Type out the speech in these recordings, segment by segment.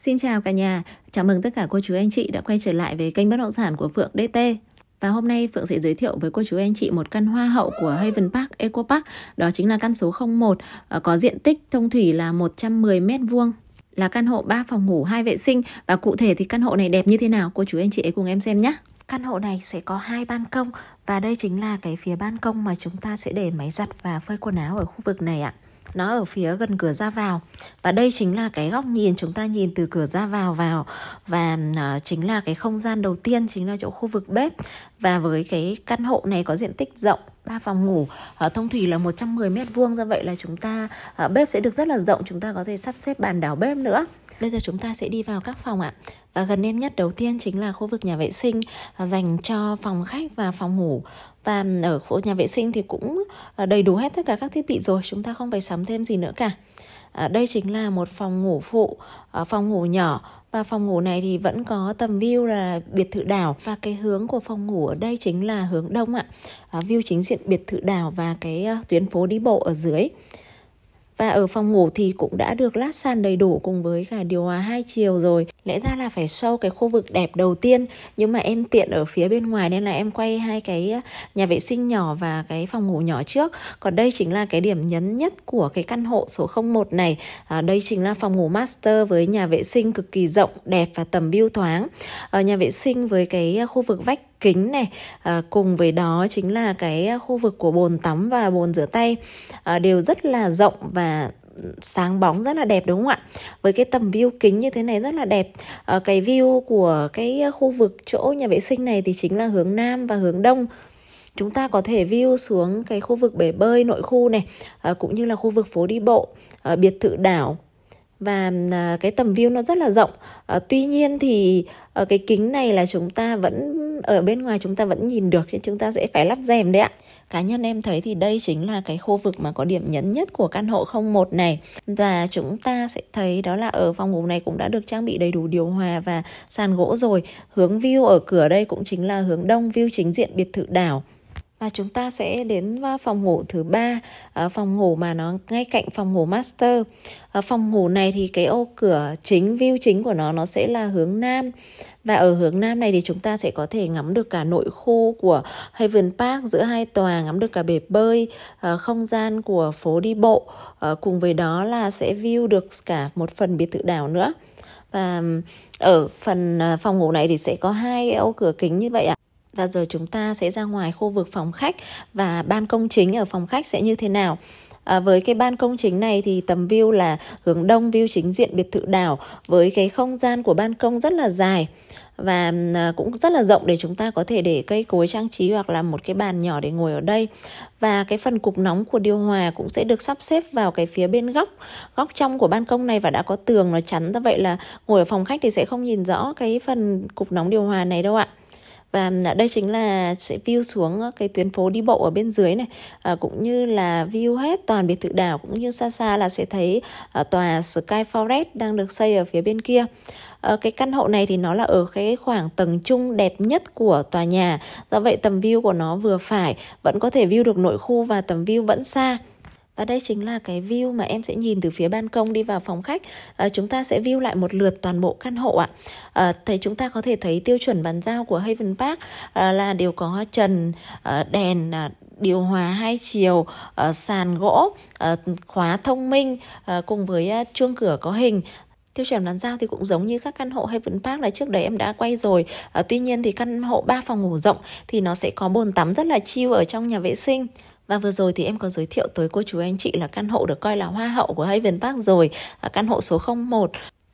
Xin chào cả nhà, chào mừng tất cả cô chú anh chị đã quay trở lại với kênh bất động sản của Phượng DT. Và hôm nay Phượng sẽ giới thiệu với cô chú anh chị một căn hoa hậu của Haven Park Eco Park, đó chính là căn số 01 ờ, có diện tích thông thủy là 110 m2 là căn hộ 3 phòng ngủ, 2 vệ sinh và cụ thể thì căn hộ này đẹp như thế nào cô chú anh chị ấy cùng em xem nhé. Căn hộ này sẽ có hai ban công và đây chính là cái phía ban công mà chúng ta sẽ để máy giặt và phơi quần áo ở khu vực này ạ nó ở phía gần cửa ra vào và đây chính là cái góc nhìn chúng ta nhìn từ cửa ra vào vào và à, chính là cái không gian đầu tiên chính là chỗ khu vực bếp và với cái căn hộ này có diện tích rộng 3 phòng ngủ à, thông thủy là 110 mét vuông do vậy là chúng ta à, bếp sẽ được rất là rộng chúng ta có thể sắp xếp bàn đảo bếp nữa bây giờ chúng ta sẽ đi vào các phòng ạ và gần em nhất đầu tiên chính là khu vực nhà vệ sinh ờ, dành cho phòng khách và phòng ngủ và ở khu nhà vệ sinh thì cũng ờ, đầy đủ hết tất cả các thiết bị rồi chúng ta không phải sắm thêm gì nữa cả đây chính là một phòng ngủ phụ phòng ngủ nhỏ và phòng ngủ này thì vẫn có tầm view là biệt thự đảo và cái hướng của phòng ngủ ở đây chính là hướng đông ạ à, view chính diện biệt thự đảo và cái ờ, tuyến phố đi bộ ở dưới và ở phòng ngủ thì cũng đã được lát sàn đầy đủ cùng với cả điều hòa hai chiều rồi lẽ ra là phải show cái khu vực đẹp đầu tiên nhưng mà em tiện ở phía bên ngoài nên là em quay hai cái ờ, nhà vệ sinh nhỏ và cái phòng ngủ nhỏ trước còn đây chính là cái điểm nhấn nhất của cái căn hộ số 01 này à, đây chính là phòng ngủ master với nhà vệ sinh cực kỳ rộng đẹp và tầm view thoáng ở ờ, à, nhà vệ sinh với cái khu vực vách kính này à, cùng với đó chính là cái khu vực của bồn tắm và bồn rửa tay à, đều rất là rộng và sáng bóng rất là đẹp đúng không ạ với cái tầm view kính như thế này rất là đẹp à, cái view của cái khu vực chỗ nhà vệ sinh này thì chính là hướng nam và hướng đông chúng ta có thể view xuống cái khu vực bể bơi nội khu này à, cũng như là khu vực phố đi bộ à, biệt thự đảo và cái tầm view nó rất là rộng à, tuy nhiên thì à, cái kính này là chúng ta vẫn ở bên ngoài chúng ta vẫn nhìn được thì chúng ta sẽ phải lắp rèm đấy ạ cá nhân em thấy thì đây chính là cái khu vực mà có điểm nhấn nhất của căn hộ 01 này và chúng ta sẽ thấy đó là ở phòng ngủ này cũng đã được trang bị đầy đủ điều hòa và sàn gỗ rồi hướng view ở cửa đây cũng chính là hướng đông view chính diện biệt thự đảo và chúng ta sẽ đến à, phòng ngủ thứ ba à, phòng ngủ mà nó ngay cạnh phòng ngủ master à, phòng ngủ này thì cái ô cửa chính view chính của nó nó sẽ là hướng nam và ở hướng nam này thì chúng ta sẽ có thể ngắm được cả nội khu của Haven Park giữa hai tòa ngắm được cả bể bơi không gian của phố đi bộ cùng với đó là sẽ view được cả một phần biệt thự đảo nữa và ở ừ, phần phòng ngủ này thì sẽ có hai ô cửa kính như vậy ạ à và giờ chúng ta sẽ ra ngoài khu vực phòng khách và ban công chính ở phòng khách sẽ như thế nào À, với cái ban công chính này thì tầm view là hướng đông view chính diện biệt thự đảo với cái không gian của ban công rất là dài và à, cũng rất là rộng để chúng ta có thể để cây cối trang trí hoặc là một cái bàn nhỏ để ngồi ở đây và cái phần cục nóng của điều hòa cũng sẽ được sắp xếp vào cái phía bên góc góc trong của ban công này và đã có tường nó chắn ra vậy là ngồi ở phòng khách thì sẽ không nhìn rõ cái phần cục nóng điều hòa này đâu ạ và à, đây chính là sẽ view xuống ờ, cái tuyến phố đi bộ ở bên dưới này à, cũng như là view hết toàn biệt thự đảo cũng như xa xa là sẽ thấy à, tòa Sky Forest đang được xây ở phía bên kia à, cái căn hộ này thì nó là ở cái khoảng tầng trung đẹp nhất của tòa nhà do vậy tầm view của nó vừa phải vẫn có thể view được nội khu và tầm view vẫn xa và đây chính là cái view mà em sẽ nhìn từ phía ban công đi vào phòng khách à, chúng ta sẽ view lại một lượt toàn bộ căn hộ ạ à. thấy chúng ta có thể thấy tiêu chuẩn bàn giao của Haven Park à, là đều có trần à, đèn à, điều hòa hai chiều uh, sàn gỗ uh, khóa thông minh uh, cùng với uh, chuông cửa có hình tiêu chuẩn bàn giao thì cũng giống như các căn hộ Haven Park là trước đấy em đã quay rồi à, tuy nhiên thì căn hộ 3 phòng ngủ rộng thì nó sẽ có bồn tắm rất là chiêu ở trong nhà vệ sinh và vừa rồi thì em có giới thiệu tới cô chú anh chị là căn hộ được coi là hoa hậu của Haven Park rồi, à, căn hộ số 01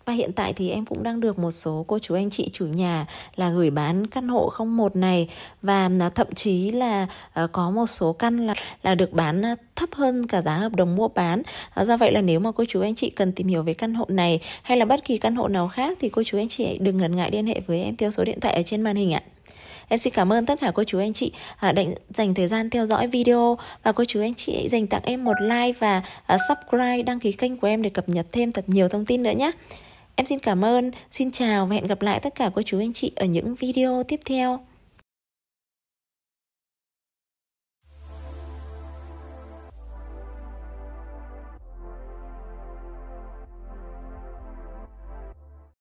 và hiện tại thì em cũng đang được một số cô chú anh chị chủ nhà là gửi bán căn hộ 01 này và à, thậm chí là à, có một số căn là là được bán thấp hơn cả giá hợp đồng mua bán. Do vậy là nếu mà cô chú anh chị cần tìm hiểu về căn hộ này hay là bất kỳ căn hộ nào khác thì cô chú anh chị đừng ngần ngại liên hệ với em theo số điện thoại ở trên màn hình ạ. Em xin cảm ơn tất cả cô chú anh chị à, đã dành thời gian theo dõi video và cô chú anh chị hãy dành tặng em một like và à, subscribe đăng ký kênh của em để cập nhật thêm thật nhiều thông tin nữa nhé. Em xin cảm ơn, xin chào và hẹn gặp lại tất cả cô chú anh chị ở những video tiếp theo.